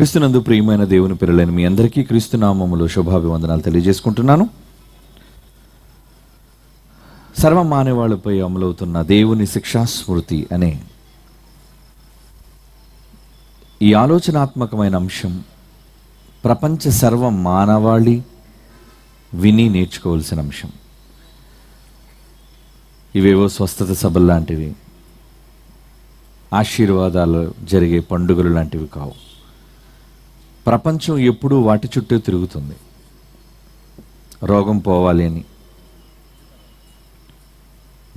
క్రీస్తునందు ప్రియమైన దేవుని పిల్లలైన మీ అందరికీ క్రీస్తునామములు శుభాభివందనాలు తెలియజేసుకుంటున్నాను సర్వ మానవాళిపై అమలవుతున్న దేవుని శిక్షాస్మృతి అనే ఈ ఆలోచనాత్మకమైన అంశం ప్రపంచ సర్వ మానవాళి విని నేర్చుకోవాల్సిన అంశం ఇవేవో స్వస్థత సభలు లాంటివి ఆశీర్వాదాలు జరిగే పండుగలు లాంటివి కావు ప్రపంచం ఎప్పుడూ వాటి చుట్టూ తిరుగుతుంది రోగం పోవాలి అని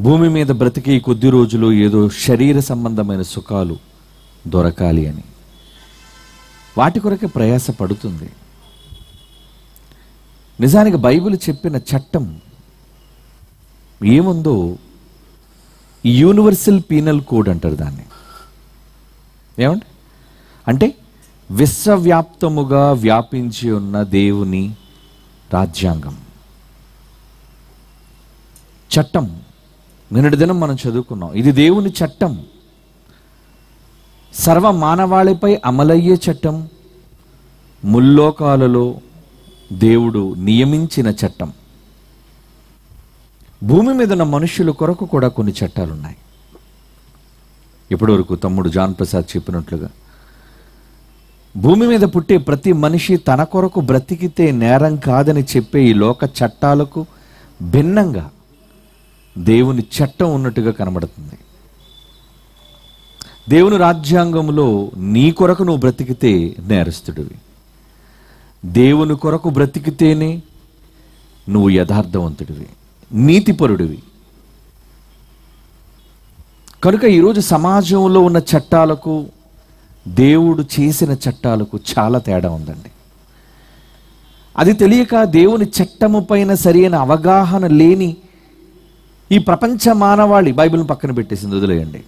భూమి మీద బ్రతికి కొద్ది రోజులు ఏదో శరీర సంబంధమైన సుఖాలు దొరకాలి అని వాటి కొరకే ప్రయాస పడుతుంది నిజానికి బైబిల్ చెప్పిన చట్టం ఏముందో యూనివర్సల్ పీనల్ కోడ్ అంటారు దాన్ని ఏమండి అంటే విశ్వవ్యాప్తముగా వ్యాపించి ఉన్న దేవుని రాజ్యాంగం చట్టం నిన్నటి దినం మనం చదువుకున్నాం ఇది దేవుని చట్టం సర్వ మానవాళిపై అమలయ్యే చట్టం ముల్లోకాలలో దేవుడు నియమించిన చట్టం భూమి మీద ఉన్న మనుషుల కొరకు కూడా కొన్ని చట్టాలున్నాయి ఇప్పటివరకు తమ్ముడు జాన్ ప్రసాద్ చెప్పినట్లుగా భూమి మీద పుట్టే ప్రతి మనిషి తన కొరకు బ్రతికితే నేరం కాదని చెప్పే ఈ లోక చట్టాలకు భిన్నంగా దేవుని చట్టం ఉన్నట్టుగా కనబడుతుంది దేవుని రాజ్యాంగంలో నీ కొరకు నువ్వు బ్రతికితే నేరస్తుడివి దేవుని కొరకు బ్రతికితేనే నువ్వు యథార్థవంతుడివి నీతిపరుడివి కనుక ఈరోజు సమాజంలో ఉన్న చట్టాలకు దేవుడు చేసిన చట్టాలకు చాలా తేడా ఉందండి అది తెలియక దేవుని చట్టము పైన సరైన అవగాహన లేని ఈ ప్రపంచ మానవాళి బైబిల్ని పక్కన పెట్టేసింది వదిలేయండి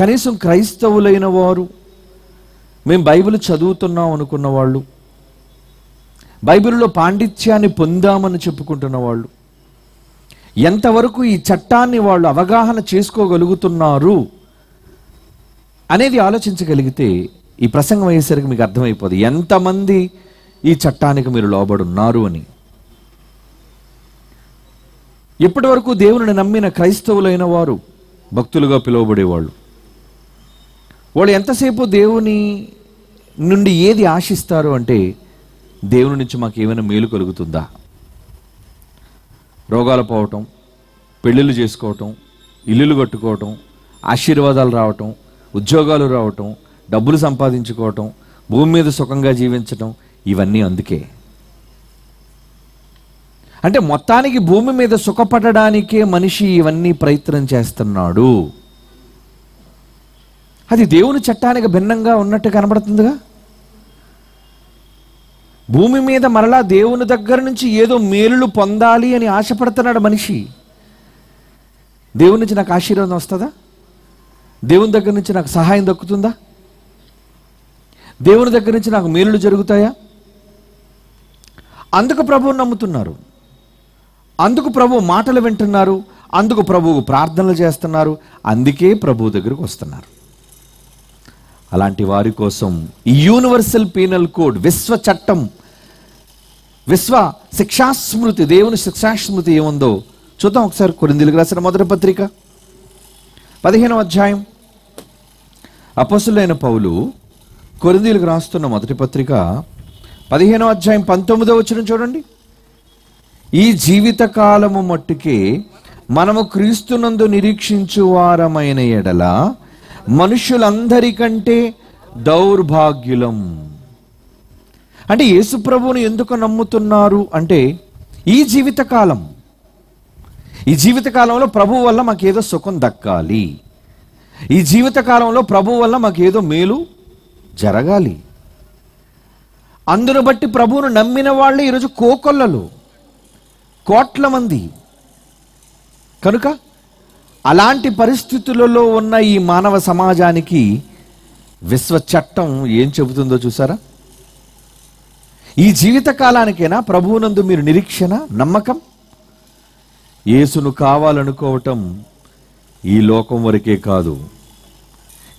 కనీసం క్రైస్తవులైన వారు మేము బైబిల్ చదువుతున్నాం అనుకున్న వాళ్ళు బైబిల్లో పాండిత్యాన్ని పొందామని చెప్పుకుంటున్న వాళ్ళు ఎంతవరకు ఈ చట్టాన్ని వాళ్ళు అవగాహన చేసుకోగలుగుతున్నారు అనేది ఆలోచించగలిగితే ఈ ప్రసంగం అయ్యేసరికి మీకు అర్థమైపోదు ఎంతమంది ఈ చట్టానికి మీరు లోబడున్నారు అని ఇప్పటి వరకు దేవుని నమ్మిన క్రైస్తవులైన వారు భక్తులుగా పిలువబడేవాళ్ళు వాళ్ళు ఎంతసేపు దేవుని నుండి ఏది ఆశిస్తారు అంటే దేవుని నుంచి మాకు ఏమైనా మేలు కలుగుతుందా రోగాలు పోవటం పెళ్ళిళ్ళు చేసుకోవటం ఇల్లులు కట్టుకోవటం ఆశీర్వాదాలు రావటం ఉద్యోగాలు రావటం డబ్బులు సంపాదించుకోవటం భూమి మీద సుఖంగా జీవించటం ఇవన్నీ అందుకే అంటే మొత్తానికి భూమి మీద సుఖపడడానికే మనిషి ఇవన్నీ ప్రయత్నం చేస్తున్నాడు అది దేవుని చట్టానికి భిన్నంగా ఉన్నట్టు కనబడుతుందిగా భూమి మీద మరలా దేవుని దగ్గర నుంచి ఏదో మేలులు పొందాలి అని ఆశపడుతున్నాడు మనిషి దేవుని నుంచి నాకు ఆశీర్వాదం వస్తుందా దేవుని దగ్గర నుంచి నాకు సహాయం దక్కుతుందా దేవుని దగ్గర నుంచి నాకు మేలులు జరుగుతాయా అందుకు ప్రభువుని నమ్ముతున్నారు అందుకు ప్రభు మాటలు వింటున్నారు అందుకు ప్రభువు ప్రార్థనలు చేస్తున్నారు అందుకే ప్రభు దగ్గరకు వస్తున్నారు అలాంటి వారి కోసం ఈ యూనివర్సల్ పీనల్ కోడ్ విశ్వ చట్టం విశ్వ శిక్షాస్మృతి దేవుని శిక్షాస్మృతి ఏముందో చూద్దాం ఒకసారి కొరిందులకు రాసిన మొదటి పత్రిక పదిహేనవ అధ్యాయం అపసులైన పౌలు కొరిందీలకు రాస్తున్న మొదటి పత్రిక పదిహేనవ అధ్యాయం పంతొమ్మిదో వచ్చిన చూడండి ఈ జీవితకాలము మట్టుకే మనము క్రీస్తునందు వారమైన ఎడల మనుషులందరికంటే దౌర్భాగ్యులం అంటే ప్రభువును ఎందుకు నమ్ముతున్నారు అంటే ఈ జీవితకాలం ఈ జీవితకాలంలో ప్రభు వల్ల మాకు ఏదో సుఖం దక్కాలి ఈ జీవితకాలంలో ప్రభు వల్ల మాకు ఏదో మేలు జరగాలి అందును బట్టి ప్రభువును నమ్మిన వాళ్ళు ఈరోజు కోకొల్లలు కోట్ల మంది కనుక అలాంటి పరిస్థితులలో ఉన్న ఈ మానవ సమాజానికి విశ్వ చట్టం ఏం చెబుతుందో చూసారా ఈ జీవిత కాలానికైనా ప్రభువునందు మీరు నిరీక్షణ నమ్మకం యేసును కావాలనుకోవటం ఈ లోకం వరకే కాదు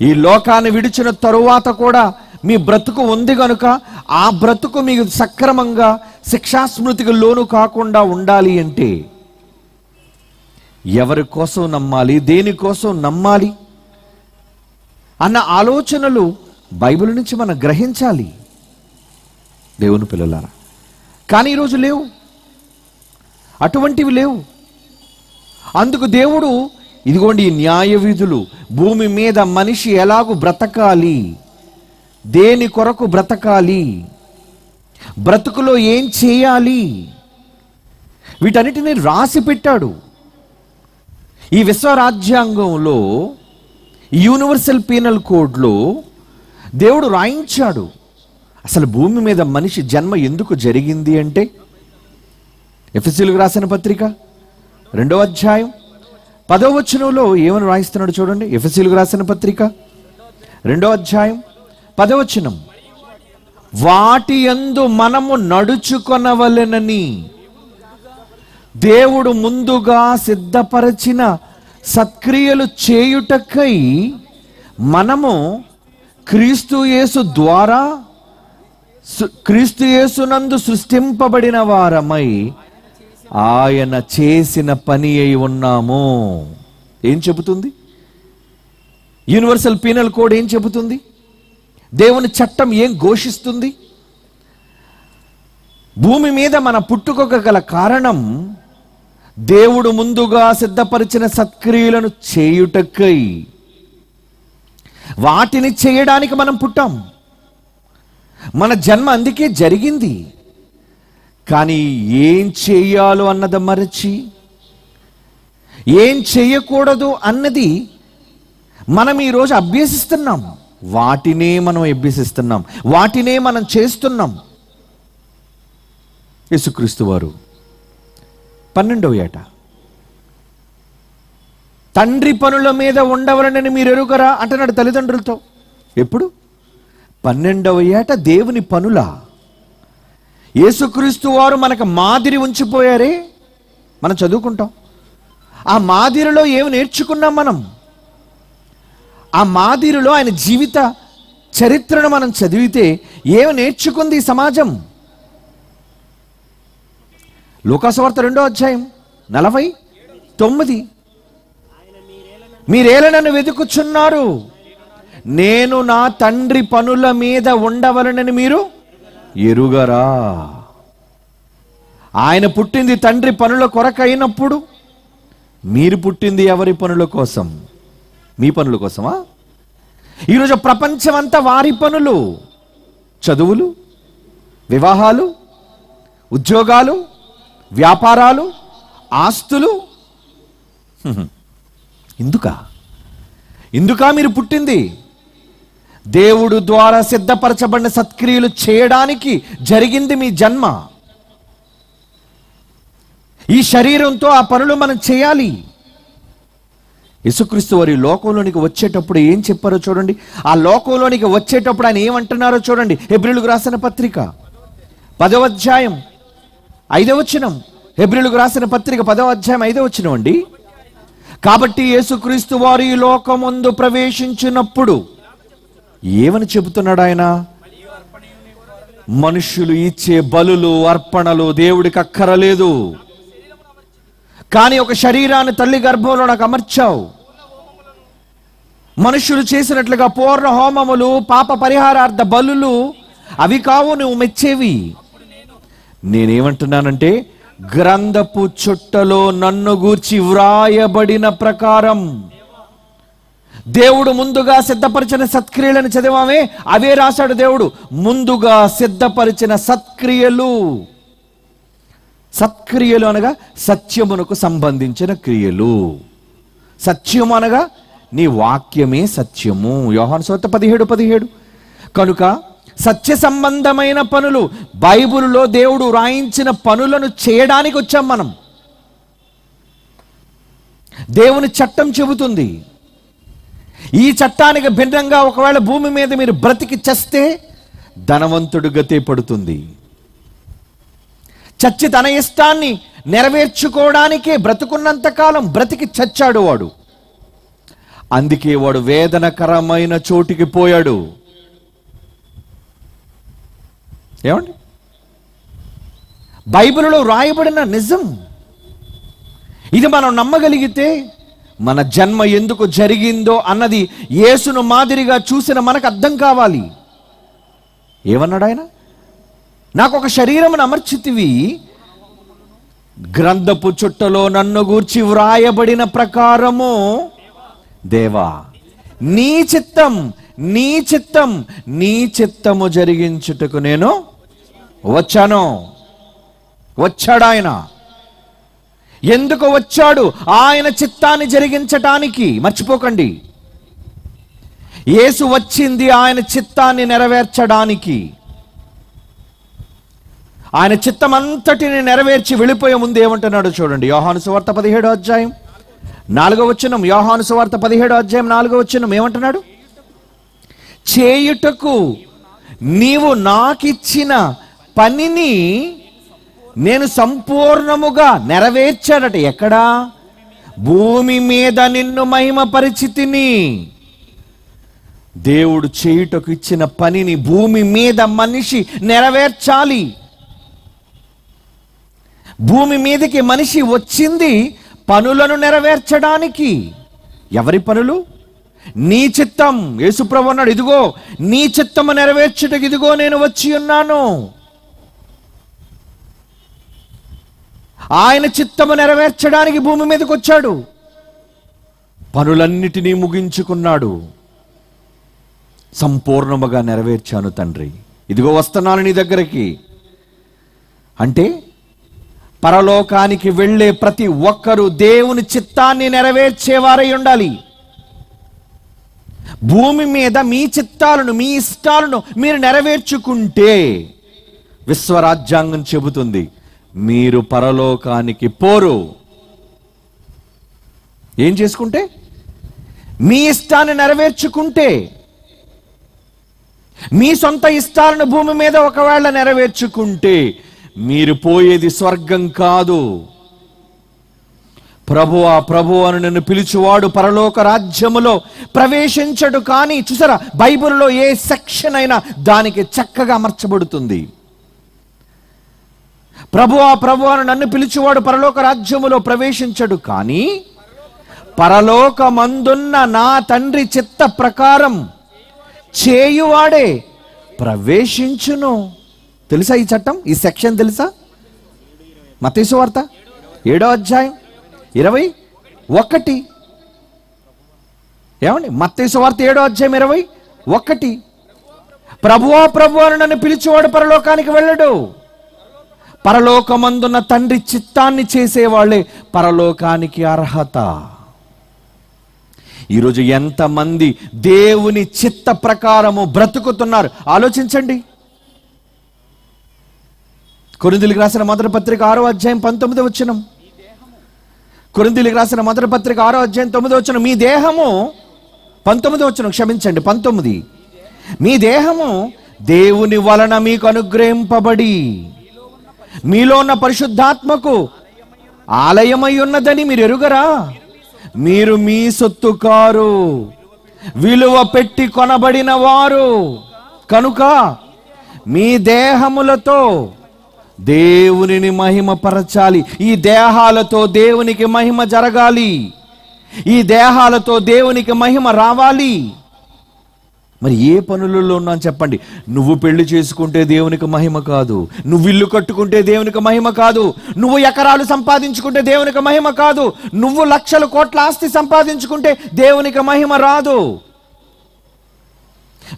ఈ లోకాన్ని విడిచిన తరువాత కూడా మీ బ్రతుకు ఉంది కనుక ఆ బ్రతుకు మీకు సక్రమంగా శిక్షాస్మృతికి లోను కాకుండా ఉండాలి అంటే ఎవరి కోసం నమ్మాలి దేనికోసం నమ్మాలి అన్న ఆలోచనలు బైబిల్ నుంచి మనం గ్రహించాలి దేవుని పిల్లలారా కానీ ఈరోజు లేవు అటువంటివి లేవు అందుకు దేవుడు ఇదిగోండి ఈ న్యాయ విధులు భూమి మీద మనిషి ఎలాగూ బ్రతకాలి దేని కొరకు బ్రతకాలి బ్రతుకులో ఏం చేయాలి వీటన్నిటిని రాసి పెట్టాడు ఈ విశ్వరాజ్యాంగంలో యూనివర్సల్ పీనల్ కోడ్లో దేవుడు రాయించాడు అసలు భూమి మీద మనిషి జన్మ ఎందుకు జరిగింది అంటే ఎఫ్ఎస్సీలకు రాసిన పత్రిక రెండో అధ్యాయం పదో వచనంలో ఏమని రాయిస్తున్నాడు చూడండి ఎఫ్ఎస్సీలు రాసిన పత్రిక రెండో అధ్యాయం పదవచనం వాటి ఎందు మనము నడుచుకొనవలెనని దేవుడు ముందుగా సిద్ధపరచిన సత్క్రియలు చేయుటకై మనము క్రీస్తు యేసు ద్వారా క్రీస్తు యేసునందు సృష్టింపబడిన వారమై ఆయన చేసిన పని అయి ఉన్నాము ఏం చెబుతుంది యూనివర్సల్ పీనల్ కోడ్ ఏం చెబుతుంది దేవుని చట్టం ఏం ఘోషిస్తుంది భూమి మీద మన పుట్టుకొక గల కారణం దేవుడు ముందుగా సిద్ధపరిచిన సత్క్రియలను చేయుటకై వాటిని చేయడానికి మనం పుట్టాం మన జన్మ అందుకే జరిగింది కానీ ఏం చేయాలో అన్నది మరచి ఏం చేయకూడదు అన్నది మనం ఈరోజు అభ్యసిస్తున్నాం వాటినే మనం అభ్యసిస్తున్నాం వాటినే మనం చేస్తున్నాం యేసుక్రీస్తు వారు పన్నెండవ ఏట తండ్రి పనుల మీద ఉండవలనని మీరు ఎరుగరా అంటున్నాడు తల్లిదండ్రులతో ఎప్పుడు పన్నెండవ ఏట దేవుని పనులా యేసుక్రీస్తు వారు మనకు మాదిరి ఉంచిపోయారే మనం చదువుకుంటాం ఆ మాదిరిలో ఏమి నేర్చుకున్నాం మనం ఆ మాదిరిలో ఆయన జీవిత చరిత్రను మనం చదివితే ఏమి నేర్చుకుంది ఈ సమాజం లోకాసవార్త రెండో అధ్యాయం నలభై తొమ్మిది మీరేల నన్ను వెతుకుచున్నారు నేను నా తండ్రి పనుల మీద ఉండవలనని మీరు ఎరుగరా ఆయన పుట్టింది తండ్రి పనుల కొరకైనప్పుడు అయినప్పుడు మీరు పుట్టింది ఎవరి పనుల కోసం మీ పనుల కోసమా ఈరోజు ప్రపంచమంతా వారి పనులు చదువులు వివాహాలు ఉద్యోగాలు వ్యాపారాలు ఆస్తులు ఎందుక ఎందుక మీరు పుట్టింది దేవుడు ద్వారా సిద్ధపరచబడిన సత్క్రియలు చేయడానికి జరిగింది మీ జన్మ ఈ శరీరంతో ఆ పనులు మనం చేయాలి యసుక్రీస్తు వారి లోకంలోనికి వచ్చేటప్పుడు ఏం చెప్పారో చూడండి ఆ లోకంలోనికి వచ్చేటప్పుడు ఆయన ఏమంటున్నారో చూడండి హెబ్రిలుకు రాసిన పత్రిక పదవ అధ్యాయం వచ్చినం హెబ్రిలుకు రాసిన పత్రిక పదవ అధ్యాయం వచ్చినం అండి కాబట్టి యేసుక్రీస్తు వారి లోకముందు ప్రవేశించినప్పుడు ఏమని చెబుతున్నాడు ఆయన మనుష్యులు ఇచ్చే బలులు అర్పణలు దేవుడికి అక్కరలేదు కానీ ఒక శరీరాన్ని తల్లి గర్భంలో నాకు అమర్చావు మనుషులు చేసినట్లుగా పూర్ణ హోమములు పాప పరిహారార్థ బలులు అవి కావు నువ్వు మెచ్చేవి నేనేమంటున్నానంటే గ్రంథపు చుట్టలో నన్ను గూర్చి వ్రాయబడిన ప్రకారం దేవుడు ముందుగా సిద్ధపరిచిన సత్క్రియలను చదివామే అవే రాశాడు దేవుడు ముందుగా సిద్ధపరిచిన సత్క్రియలు సత్క్రియలు అనగా సత్యమునకు సంబంధించిన క్రియలు సత్యము అనగా నీ వాక్యమే సత్యము యోహన్ సోత పదిహేడు పదిహేడు కనుక సత్య సంబంధమైన పనులు బైబిల్లో దేవుడు రాయించిన పనులను చేయడానికి వచ్చాం మనం దేవుని చట్టం చెబుతుంది ఈ చట్టానికి భిన్నంగా ఒకవేళ భూమి మీద మీరు బ్రతికి చస్తే ధనవంతుడు గతే పడుతుంది చచ్చి తన ఇష్టాన్ని నెరవేర్చుకోవడానికే బ్రతుకున్నంతకాలం బ్రతికి చచ్చాడు వాడు అందుకే వాడు వేదనకరమైన చోటికి పోయాడు ఏమండి బైబిల్లో రాయబడిన నిజం ఇది మనం నమ్మగలిగితే మన జన్మ ఎందుకు జరిగిందో అన్నది యేసును మాదిరిగా చూసిన మనకు అర్థం కావాలి ఏమన్నాడు ఆయన నాకు ఒక శరీరమును అమర్చితివి గ్రంథపు చుట్టలో నన్ను గూర్చి వ్రాయబడిన ప్రకారము దేవా నీ చిత్తం నీ చిత్తం నీ చిత్తము జరిగించుటకు నేను వచ్చాను వచ్చాడాయన ఎందుకు వచ్చాడు ఆయన చిత్తాన్ని జరిగించటానికి మర్చిపోకండి యేసు వచ్చింది ఆయన చిత్తాన్ని నెరవేర్చడానికి ఆయన చిత్తమంతటిని నెరవేర్చి వెళ్ళిపోయే ముందు ఏమంటున్నాడు చూడండి యోహాను సువార్త పదిహేడో అధ్యాయం నాలుగో వచ్చినం యోహాను సువార్త పదిహేడో అధ్యాయం నాలుగో వచ్చినం ఏమంటున్నాడు చేయుటకు నీవు నాకిచ్చిన పనిని నేను సంపూర్ణముగా నెరవేర్చాడట ఎక్కడా భూమి మీద నిన్ను మహిమ పరిచితిని దేవుడు చేయుటకు ఇచ్చిన పనిని భూమి మీద మనిషి నెరవేర్చాలి భూమి మీదకి మనిషి వచ్చింది పనులను నెరవేర్చడానికి ఎవరి పనులు నీ చిత్తం యేసుప్రభు అన్నాడు ఇదిగో నీ చిత్తము నెరవేర్చుటకు ఇదిగో నేను వచ్చి ఉన్నాను ఆయన చిత్తము నెరవేర్చడానికి భూమి మీదకి వచ్చాడు పనులన్నిటినీ ముగించుకున్నాడు సంపూర్ణముగా నెరవేర్చాను తండ్రి ఇదిగో వస్తున్నాను నీ దగ్గరికి అంటే పరలోకానికి వెళ్ళే ప్రతి ఒక్కరూ దేవుని చిత్తాన్ని నెరవేర్చేవారై ఉండాలి భూమి మీద మీ చిత్తాలను మీ ఇష్టాలను మీరు నెరవేర్చుకుంటే విశ్వరాజ్యాంగం చెబుతుంది మీరు పరలోకానికి పోరు ఏం చేసుకుంటే మీ ఇష్టాన్ని నెరవేర్చుకుంటే మీ సొంత ఇష్టాలను భూమి మీద ఒకవేళ నెరవేర్చుకుంటే మీరు పోయేది స్వర్గం కాదు ప్రభువా ప్రభు అని నన్ను పిలిచివాడు పరలోక రాజ్యములో ప్రవేశించడు కానీ చూసారా బైబిల్లో ఏ సెక్షన్ అయినా దానికి చక్కగా అమర్చబడుతుంది ఆ ప్రభు అని నన్ను పిలిచివాడు పరలోక రాజ్యములో ప్రవేశించడు కానీ పరలోకమందున్న నా తండ్రి చిత్త ప్రకారం చేయువాడే ప్రవేశించును తెలుసా ఈ చట్టం ఈ సెక్షన్ తెలుసా మతీసు వార్త ఏడో అధ్యాయం ఇరవై ఒకటి ఏమండి మత్తేసు వార్త ఏడో అధ్యాయం ఇరవై ఒకటి ప్రభువా ప్రభు అని నన్ను పిలిచేవాడు పరలోకానికి వెళ్ళడు పరలోకమందున్న తండ్రి చిత్తాన్ని చేసేవాళ్ళే పరలోకానికి అర్హత ఈరోజు ఎంతమంది దేవుని చిత్త ప్రకారము బ్రతుకుతున్నారు ఆలోచించండి కొరిందులకు రాసిన మొదటి పత్రిక ఆరో అధ్యాయం పంతొమ్మిది వచ్చినం కొరిందులకు రాసిన మొదటి పత్రిక ఆరో అధ్యాయం తొమ్మిది వచ్చిన మీ దేహము పంతొమ్మిది వచ్చిన క్షమించండి పంతొమ్మిది మీ దేహము దేవుని వలన మీకు అనుగ్రహింపబడి మీలో ఉన్న పరిశుద్ధాత్మకు ఆలయమై ఉన్నదని మీరు ఎరుగరా మీరు మీ సొత్తు కారు విలువ పెట్టి కొనబడిన వారు కనుక మీ దేహములతో దేవునిని మహిమపరచాలి ఈ దేహాలతో దేవునికి మహిమ జరగాలి ఈ దేహాలతో దేవునికి మహిమ రావాలి మరి ఏ పనులలో ఉన్నాను చెప్పండి నువ్వు పెళ్లి చేసుకుంటే దేవునికి మహిమ కాదు నువ్వు ఇల్లు కట్టుకుంటే దేవునికి మహిమ కాదు నువ్వు ఎకరాలు సంపాదించుకుంటే దేవునికి మహిమ కాదు నువ్వు లక్షల కోట్ల ఆస్తి సంపాదించుకుంటే దేవునికి మహిమ రాదు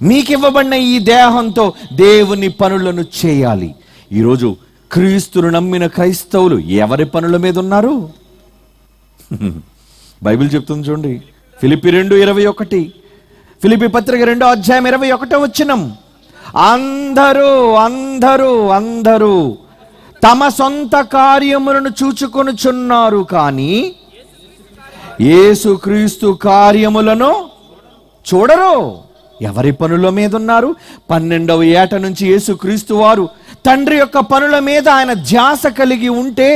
మీకివ్వబడిన ఈ దేహంతో దేవుని పనులను చేయాలి ఈరోజు క్రీస్తును నమ్మిన క్రైస్తవులు ఎవరి పనుల మీద ఉన్నారు బైబిల్ చెప్తుంది చూడండి ఫిలిపి రెండు ఇరవై ఒకటి ఫిలిపి పత్రిక రెండో అధ్యాయం ఇరవై ఒకటో వచ్చినం అందరూ అందరూ అందరూ తమ సొంత కార్యములను చూచుకొనుచున్నారు కానీ ఏసుక్రీస్తు కార్యములను చూడరు ఎవరి పనుల మీద ఉన్నారు పన్నెండవ ఏట నుంచి యేసుక్రీస్తు వారు తండ్రి యొక్క పనుల మీద ఆయన ధ్యాస కలిగి ఉంటే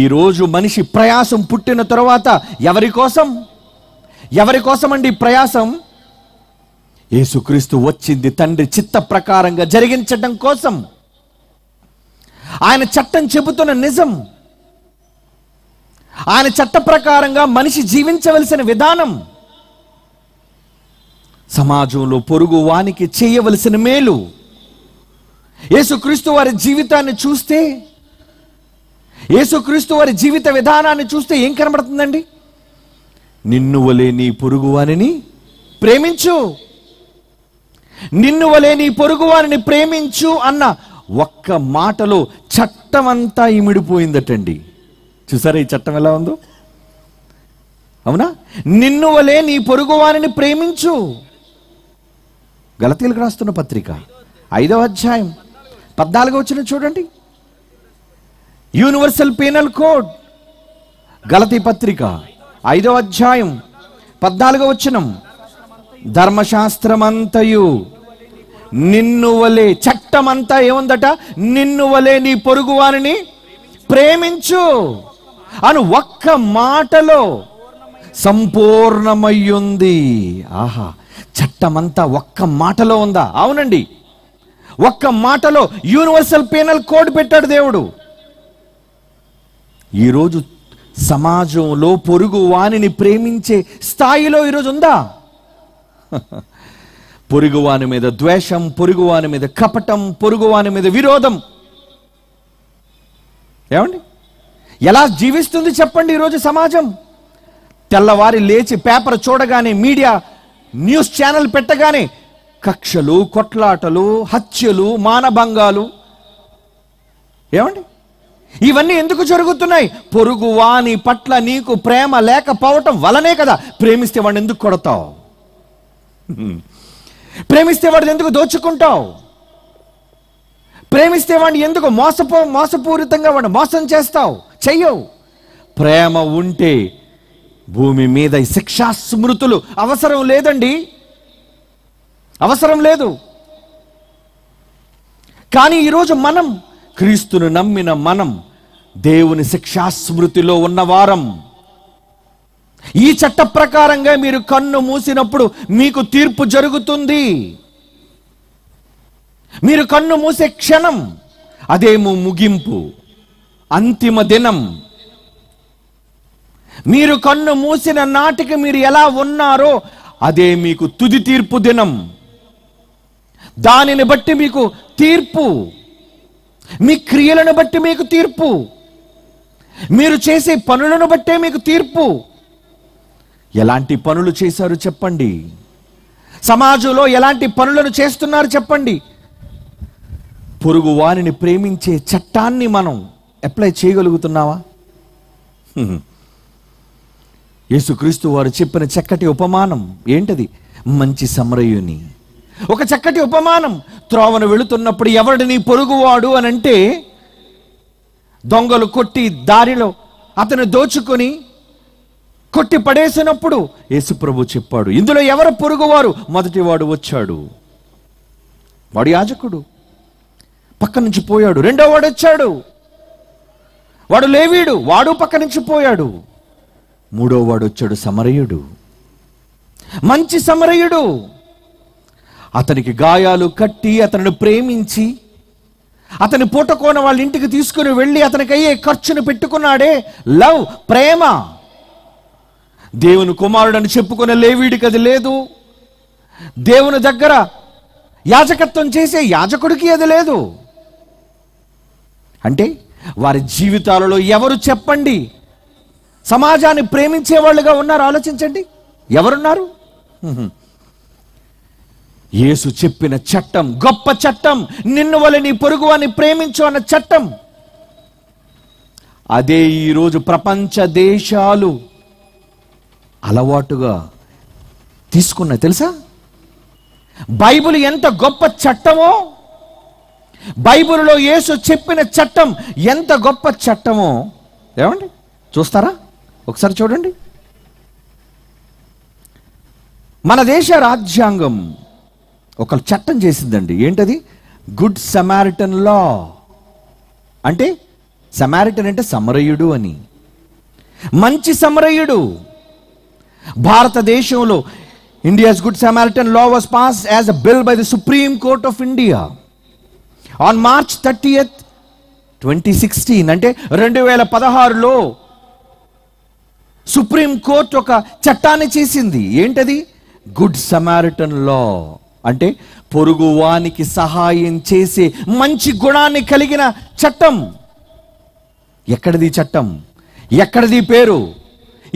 ఈరోజు మనిషి ప్రయాసం పుట్టిన తర్వాత ఎవరి కోసం ఎవరి కోసం అండి ప్రయాసం యేసుక్రీస్తు వచ్చింది తండ్రి చిత్త ప్రకారంగా జరిగించడం కోసం ఆయన చట్టం చెబుతున్న నిజం ఆయన చట్ట ప్రకారంగా మనిషి జీవించవలసిన విధానం సమాజంలో పొరుగు వానికి చేయవలసిన మేలు యేసుక్రీస్తు వారి జీవితాన్ని చూస్తే యేసుక్రీస్తు వారి జీవిత విధానాన్ని చూస్తే ఏం కనబడుతుందండి నిన్ను నీ పొరుగు వానిని ప్రేమించు నిన్ను వలే నీ పొరుగువారిని ప్రేమించు అన్న ఒక్క మాటలో చట్టమంతా ఇమిడిపోయిందటండి చూసారా ఈ చట్టం ఎలా ఉందో అవునా నిన్ను వలే నీ పొరుగువారిని ప్రేమించు గలతీలకు రాస్తున్న పత్రిక ఐదవ అధ్యాయం పద్నాలుగు వచ్చిన చూడండి యూనివర్సల్ పీనల్ కోడ్ గలతీ పత్రిక ఐదవ అధ్యాయం పద్నాలుగో వచ్చినం ధర్మశాస్త్రమంతయు నిన్ను వలే చట్టమంతా ఏముందట నిన్ను వలే నీ పొరుగు వారిని ప్రేమించు అని ఒక్క మాటలో సంపూర్ణమయ్యుంది ఆహా చట్టమంతా ఒక్క మాటలో ఉందా అవునండి ఒక్క మాటలో యూనివర్సల్ పీనల్ కోడ్ పెట్టాడు దేవుడు ఈరోజు సమాజంలో పొరుగు వాణిని ప్రేమించే స్థాయిలో ఈరోజు ఉందా పొరుగువాని మీద ద్వేషం పొరుగువాని మీద కపటం పొరుగువాని మీద విరోధం ఏమండి ఎలా జీవిస్తుంది చెప్పండి ఈరోజు సమాజం తెల్లవారి లేచి పేపర్ చూడగానే మీడియా న్యూస్ ఛానల్ పెట్టగానే కక్షలు కొట్లాటలు హత్యలు మానభంగాలు ఏమండి ఇవన్నీ ఎందుకు జరుగుతున్నాయి పొరుగువాని పట్ల నీకు ప్రేమ లేకపోవటం వలనే కదా ప్రేమిస్తే వాడిని ఎందుకు కొడతావు ప్రేమిస్తే వాడు ఎందుకు దోచుకుంటావు ప్రేమిస్తే వాడిని ఎందుకు మోసపో మోసపూరితంగా వాడు మోసం చేస్తావు చెయ్యవు ప్రేమ ఉంటే భూమి మీద శిక్షా స్మృతులు అవసరం లేదండి అవసరం లేదు కానీ ఈరోజు మనం క్రీస్తును నమ్మిన మనం దేవుని శిక్షాస్మృతిలో ఉన్నవారం ఈ చట్ట ప్రకారంగా మీరు కన్ను మూసినప్పుడు మీకు తీర్పు జరుగుతుంది మీరు కన్ను మూసే క్షణం అదేమో ముగింపు అంతిమ దినం మీరు కన్ను మూసిన నాటికి మీరు ఎలా ఉన్నారో అదే మీకు తుది తీర్పు దినం దానిని బట్టి మీకు తీర్పు మీ క్రియలను బట్టి మీకు తీర్పు మీరు చేసే పనులను బట్టే మీకు తీర్పు ఎలాంటి పనులు చేశారు చెప్పండి సమాజంలో ఎలాంటి పనులను చేస్తున్నారు చెప్పండి పొరుగు వారిని ప్రేమించే చట్టాన్ని మనం అప్లై చేయగలుగుతున్నావా యేసుక్రీస్తు వారు చెప్పిన చక్కటి ఉపమానం ఏంటది మంచి సమరయుని ఒక చక్కటి ఉపమానం త్రోవను వెళుతున్నప్పుడు ఎవరిని నీ పొరుగువాడు అని అంటే దొంగలు కొట్టి దారిలో అతను దోచుకొని కొట్టి పడేసినప్పుడు యేసుప్రభు చెప్పాడు ఇందులో ఎవరు పొరుగువారు మొదటివాడు వచ్చాడు వాడు యాజకుడు పక్క నుంచి పోయాడు రెండో వాడు వచ్చాడు వాడు లేవీడు వాడు పక్క నుంచి పోయాడు మూడో వాడు వచ్చాడు సమరయుడు మంచి సమరయుడు అతనికి గాయాలు కట్టి అతను ప్రేమించి అతని పూటకోన వాళ్ళ ఇంటికి తీసుకుని వెళ్ళి అతనికి అయ్యే ఖర్చును పెట్టుకున్నాడే లవ్ ప్రేమ దేవుని కుమారుడు అని చెప్పుకునే లేవీడికి అది లేదు దేవుని దగ్గర యాజకత్వం చేసే యాజకుడికి అది లేదు అంటే వారి జీవితాలలో ఎవరు చెప్పండి సమాజాన్ని ప్రేమించే వాళ్ళుగా ఉన్నారు ఆలోచించండి ఎవరున్నారు యేసు చెప్పిన చట్టం గొప్ప చట్టం నిన్ను వల్ల నీ పొరుగు అని ప్రేమించు అన్న చట్టం అదే ఈరోజు ప్రపంచ దేశాలు అలవాటుగా తీసుకున్నా తెలుసా బైబిల్ ఎంత గొప్ప చట్టమో బైబిల్లో యేసు చెప్పిన చట్టం ఎంత గొప్ప చట్టమో ఏమండి చూస్తారా ఒకసారి చూడండి మన దేశ రాజ్యాంగం ఒక చట్టం చేసిందండి ఏంటది గుడ్ సమారిటన్ లా అంటే సమారిటన్ అంటే సమరయుడు అని మంచి సమరయుడు భారతదేశంలో India's good Samaritan law was pass as a bill by the supreme court of India on March thirty eighth twenty sixteen అంటే రెండు వేల పదహారులో సుప్రీం కోర్ట్ ఒక చట్టాన్ని చేసింది ఏంటది గుడ్ సమారిటన్ లా అంటే పొరుగు వానికి సహాయం చేసే మంచి గుణాన్ని కలిగిన చట్టం ఎక్కడిది చట్టం ఎక్కడిది పేరు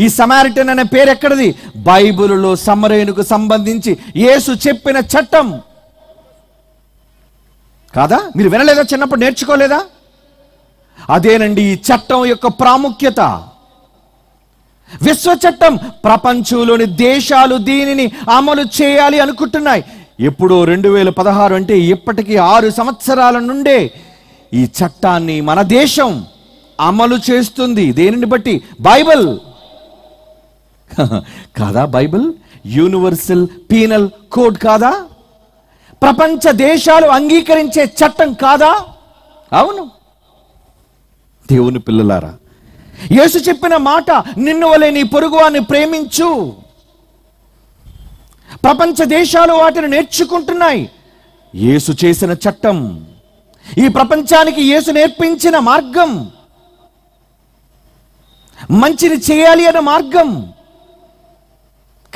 ఈ సమారిటన్ అనే పేరు ఎక్కడిది బైబిలులో సమరేణుకు సంబంధించి యేసు చెప్పిన చట్టం కాదా మీరు వినలేదా చిన్నప్పుడు నేర్చుకోలేదా అదేనండి ఈ చట్టం యొక్క ప్రాముఖ్యత విశ్వ చట్టం ప్రపంచంలోని దేశాలు దీనిని అమలు చేయాలి అనుకుంటున్నాయి ఎప్పుడో రెండు వేల పదహారు అంటే ఇప్పటికీ ఆరు సంవత్సరాల నుండే ఈ చట్టాన్ని మన దేశం అమలు చేస్తుంది దేనిని బట్టి బైబిల్ కాదా బైబిల్ యూనివర్సల్ పీనల్ కోడ్ కాదా ప్రపంచ దేశాలు అంగీకరించే చట్టం కాదా అవును దేవుని పిల్లలారా యేసు చెప్పిన మాట నిన్ను వలె నీ పొరుగువాన్ని ప్రేమించు ప్రపంచ దేశాలు వాటిని నేర్చుకుంటున్నాయి యేసు చేసిన చట్టం ఈ ప్రపంచానికి యేసు నేర్పించిన మార్గం మంచిని చేయాలి అనే మార్గం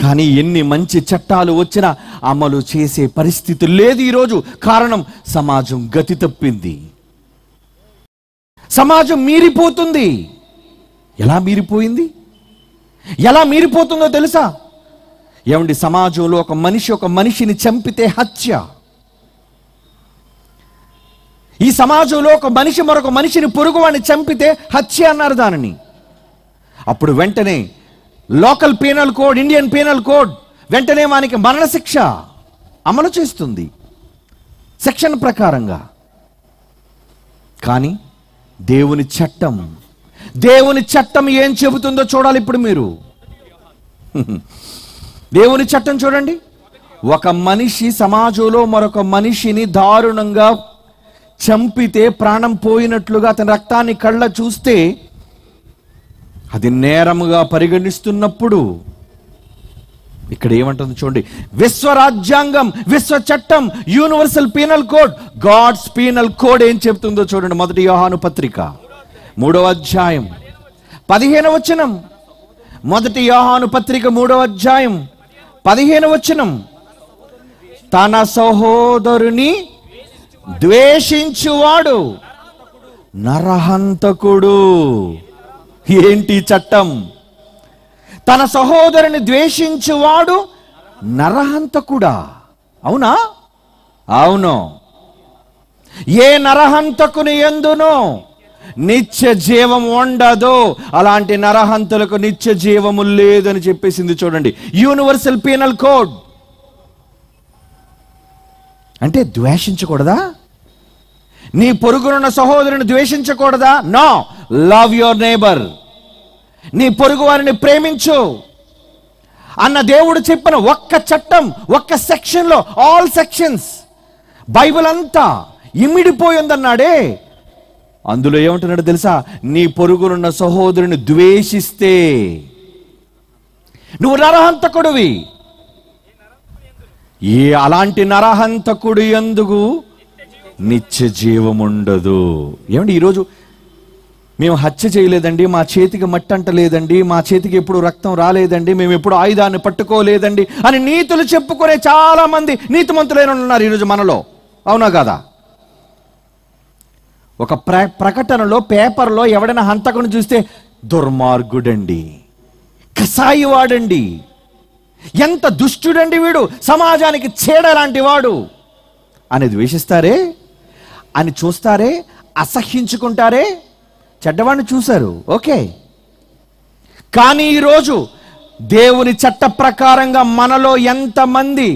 కానీ ఎన్ని మంచి చట్టాలు వచ్చినా అమలు చేసే పరిస్థితి లేదు ఈరోజు కారణం సమాజం గతి తప్పింది సమాజం మీరిపోతుంది ఎలా మీరిపోయింది ఎలా మీరిపోతుందో తెలుసా ఏమండి సమాజంలో ఒక మనిషి ఒక మనిషిని చంపితే హత్య ఈ సమాజంలో ఒక మనిషి మరొక మనిషిని పొరుగువాడిని చంపితే హత్య అన్నారు దానిని అప్పుడు వెంటనే local penal code Indian penal code వెంటనే వానికి మరణశిక్ష అమలు చేస్తుంది సెక్షన్ ప్రకారంగా కానీ దేవుని చట్టం దేవుని చట్టం ఏం చెబుతుందో చూడాలి ఇప్పుడు మీరు దేవుని చట్టం చూడండి ఒక మనిషి సమాజంలో మరొక మనిషిని దారుణంగా చంపితే ప్రాణం పోయినట్లుగా అతని రక్తాన్ని కళ్ళ చూస్తే అది నేరముగా పరిగణిస్తున్నప్పుడు ఇక్కడ ఏమంటుంది చూడండి విశ్వ రాజ్యాంగం విశ్వ చట్టం universal penal code God's penal code ఏం చెప్తుందో చూడండి మొదటి యోహాను పత్రిక మూడవ అధ్యాయం పదిహేను వచనం మొదటి యోహాను పత్రిక మూడవ అధ్యాయం పదిహేను వచనం తన సహోదరుని ద్వేషించువాడు నరహంతకుడు ఏంటి చట్టం తన సహోదరుని ద్వేషించువాడు నరహంతకుడా అవునా అవును ఏ నరహంతకుని ఎందునో నిత్య జీవం ఉండదు అలాంటి నరహంతులకు నిత్య జీవము లేదని చెప్పేసింది చూడండి యూనివర్సల్ పీనల్ కోడ్ అంటే ద్వేషించకూడదా నీ పొరుగునున్న సహోదరుని ద్వేషించకూడదా నో లవ్ యువర్ నేబర్ నీ పొరుగు వారిని ప్రేమించు అన్న దేవుడు చెప్పిన ఒక్క చట్టం ఒక్క సెక్షన్లో ఆల్ సెక్షన్స్ బైబిల్ అంతా ఇమిడిపోయిందన్నాడే అందులో ఏమంటున్నాడు తెలుసా నీ పొరుగునున్న సహోదరుని ద్వేషిస్తే నువ్వు నరహంతకుడివి ఏ అలాంటి నరహంతకుడు ఎందుకు నిత్య జీవముండదు ఏమండి ఈరోజు మేము హత్య చేయలేదండి మా చేతికి మట్టి అంటలేదండి మా చేతికి ఎప్పుడు రక్తం రాలేదండి మేము ఎప్పుడు ఆయుధాన్ని పట్టుకోలేదండి అని నీతులు చెప్పుకునే చాలా మంది నీతిమంతులైన ఉన్నారు ఈరోజు మనలో అవునా కదా ఒక ప్ర ప్రకటనలో పేపర్లో ఎవడైనా హంతకుని చూస్తే దుర్మార్గుడండి కసాయి వాడండి ఎంత దుష్టుడండి వీడు సమాజానికి చేడ వాడు అనేది వేషిస్తారే అని చూస్తారే అసహ్యించుకుంటారే చెడ్డవాడిని చూశారు ఓకే కానీ ఈరోజు దేవుని చట్ట ప్రకారంగా మనలో ఎంతమంది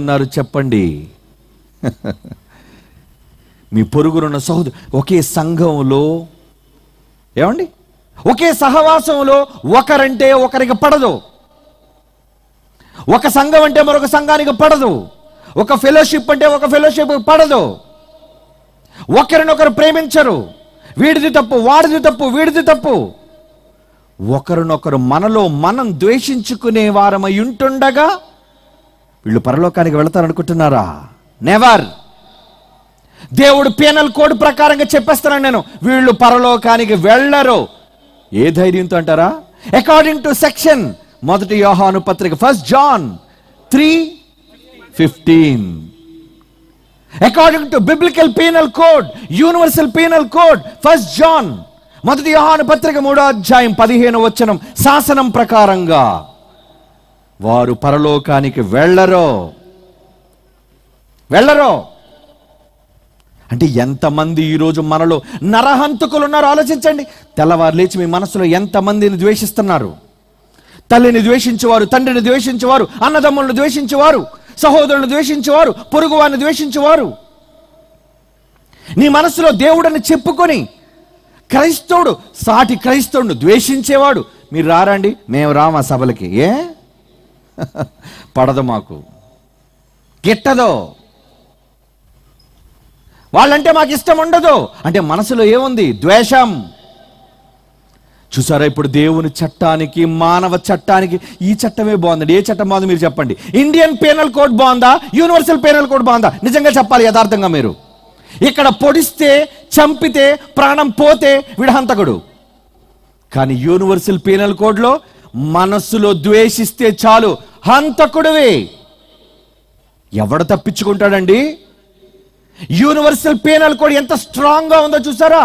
ఉన్నారు చెప్పండి మీ పొరుగురున్న సహోదరు ఒకే సంఘంలో ఏమండి ఒకే సహవాసంలో ఒకరంటే ఒకరికి పడదు ఒక సంఘం అంటే మరొక సంఘానికి పడదు ఒక ఫెలోషిప్ అంటే ఒక ఫెలోషిప్ పడదు ఒకరినొకరు ప్రేమించరు వీడిది తప్పు వాడిది తప్పు వీడిది తప్పు ఒకరినొకరు మనలో మనం ద్వేషించుకునే వారమై ఉంటుండగా వీళ్ళు పరలోకానికి వెళతారనుకుంటున్నారా నెవర్ దేవుడు పేనల్ కోడ్ ప్రకారంగా చెప్పేస్తున్నాను నేను వీళ్ళు పరలోకానికి వెళ్ళరు ఏ ధైర్యంతో అంటారా అకార్డింగ్ టు సెక్షన్ మొదటి యోహాను పత్రిక first John three fifteen according to biblical penal code universal penal code first John మొదటి యోహాను పత్రిక మూడో అధ్యాయం పదిహేను వచనం శాసనం ప్రకారంగా వారు పరలోకానికి వెళ్ళరో వెళ్ళరో అంటే ఎంతమంది ఈరోజు మనలో నరహంతకులు ఉన్నారో ఆలోచించండి తెల్లవారు లేచి మీ మనసులో ఎంతమందిని ద్వేషిస్తున్నారు తల్లిని ద్వేషించేవారు తండ్రిని ద్వేషించేవారు అన్నదమ్ములను ద్వేషించేవారు సహోదరుని ద్వేషించేవారు పొరుగు వారిని ద్వేషించేవారు నీ మనసులో దేవుడని చెప్పుకొని క్రైస్తవుడు సాటి క్రైస్తవుడు ద్వేషించేవాడు మీరు రారండి మేము రామా సభలకి ఏ పడదు మాకు గిట్టదో వాళ్ళంటే మాకు ఇష్టం ఉండదు అంటే మనసులో ఏముంది ద్వేషం చూసారా ఇప్పుడు దేవుని చట్టానికి మానవ చట్టానికి ఈ చట్టమే బాగుందండి ఏ చట్టం బాగుంది మీరు చెప్పండి ఇండియన్ పేనల్ కోడ్ బాగుందా యూనివర్సల్ పేనల్ కోడ్ బాగుందా నిజంగా చెప్పాలి యథార్థంగా మీరు ఇక్కడ పొడిస్తే చంపితే ప్రాణం పోతే విడహంతకుడు కానీ యూనివర్సల్ పీనల్ కోడ్లో మనస్సులో ద్వేషిస్తే చాలు హంతకుడువే ఎవడ తప్పించుకుంటాడండి యూనివర్సల్ పీనల్ కోడ్ ఎంత స్ట్రాంగ్గా ఉందో చూసారా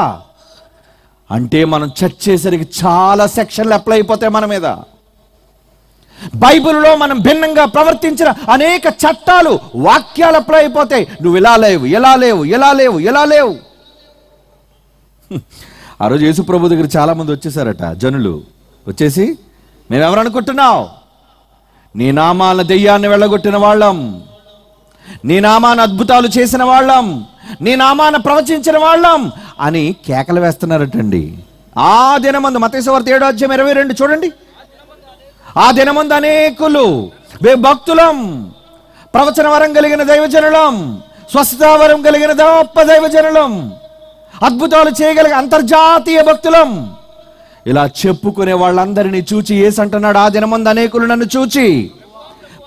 అంటే మనం చర్చ చేసరికి చాలా సెక్షన్లు అప్లై అయిపోతాయి మన మీద బైబిల్లో మనం భిన్నంగా ప్రవర్తించిన అనేక చట్టాలు వాక్యాలు అప్లై అయిపోతాయి నువ్వు ఇలా లేవు ఇలా లేవు ఇలా లేవు ఇలా లేవు ఆ రోజు ప్రభు దగ్గర చాలామంది వచ్చేసారట జనులు వచ్చేసి మేమెవరనుకుంటున్నావు నీ నామాల దెయ్యాన్ని వెళ్ళగొట్టిన వాళ్ళం నీ నామాన అద్భుతాలు చేసిన వాళ్ళం నీ నామాన ప్రవచించిన వాళ్ళం అని కేకలు వేస్తున్నారటండి ఆ దినమందు మతేశ్వర్త ఏడో ఇరవై రెండు చూడండి ఆ దినమందు అనేకులు భక్తులం ప్రవచన వరం కలిగిన దైవజనులం స్వస్థతావరం కలిగిన దొప్ప దైవజనులం అద్భుతాలు చేయగలిగిన అంతర్జాతీయ భక్తులం ఇలా చెప్పుకునే వాళ్ళందరినీ చూచి ఏసంటున్నాడు ఆ దినమందు అనేకులు నన్ను చూచి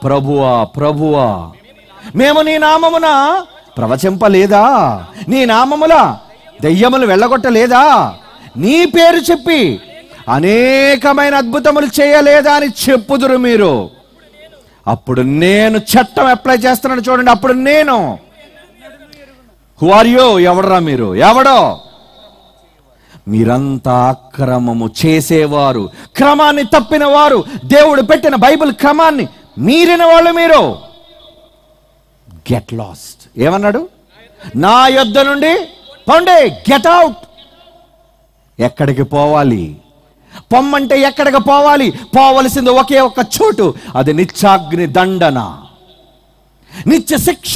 ప్రభువా ప్రభువా మేము నీ నామమున ప్రవచింపలేదా నీ నామముల దెయ్యములు వెళ్ళగొట్టలేదా నీ పేరు చెప్పి అనేకమైన అద్భుతములు చేయలేదా అని చెప్పుదురు మీరు అప్పుడు నేను చట్టం అప్లై చేస్తున్నాను చూడండి అప్పుడు నేను హు ఆర్ యో ఎవడరా మీరు ఎవడో మీరంతా క్రమము చేసేవారు క్రమాన్ని తప్పిన వారు దేవుడు పెట్టిన బైబిల్ క్రమాన్ని మీరిన వాళ్ళు మీరు గెట్ లాస్ట్ ఏమన్నాడు నా యుద్ధ నుండి పండే గెట్ అవుట్ ఎక్కడికి పోవాలి పొమ్మంటే ఎక్కడికి పోవాలి పోవలసింది ఒకే ఒక్క చోటు అది నిత్యాగ్ని దండన నిత్య శిక్ష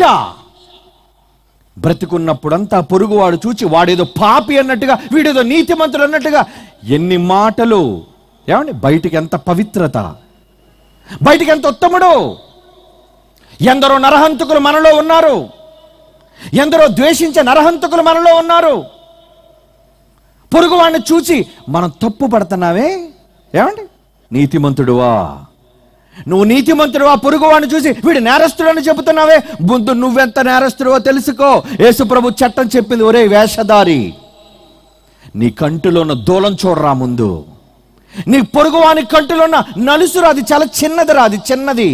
బ్రతికున్నప్పుడంతా పొరుగువాడు చూచి వాడేదో పాపి అన్నట్టుగా వీడేదో నీతిమంతుడు అన్నట్టుగా ఎన్ని మాటలు ఏమండి బయటికి ఎంత పవిత్రత బయటికి ఎంత ఉత్తముడు ఎందరో నరహంతకులు మనలో ఉన్నారు ఎందరో ద్వేషించే నరహంతకులు మనలో ఉన్నారు పొరుగువాడిని చూసి మనం తప్పు పడుతున్నావే ఏమండి నీతిమంతుడువా నువ్వు నీతిమంతుడువా పొరుగువాడిని చూసి వీడు నేరస్తుడని చెబుతున్నావే ముందు నువ్వెంత నేరస్తుడవో తెలుసుకో యేసుప్రభు చట్టం చెప్పింది ఒరే వేషధారి నీ కంటిలో ఉన్న దూలం చూడరా ముందు నీ పొరుగువాని కంటిలో ఉన్న నలుసురా అది చాలా చిన్నదిరా అది చిన్నది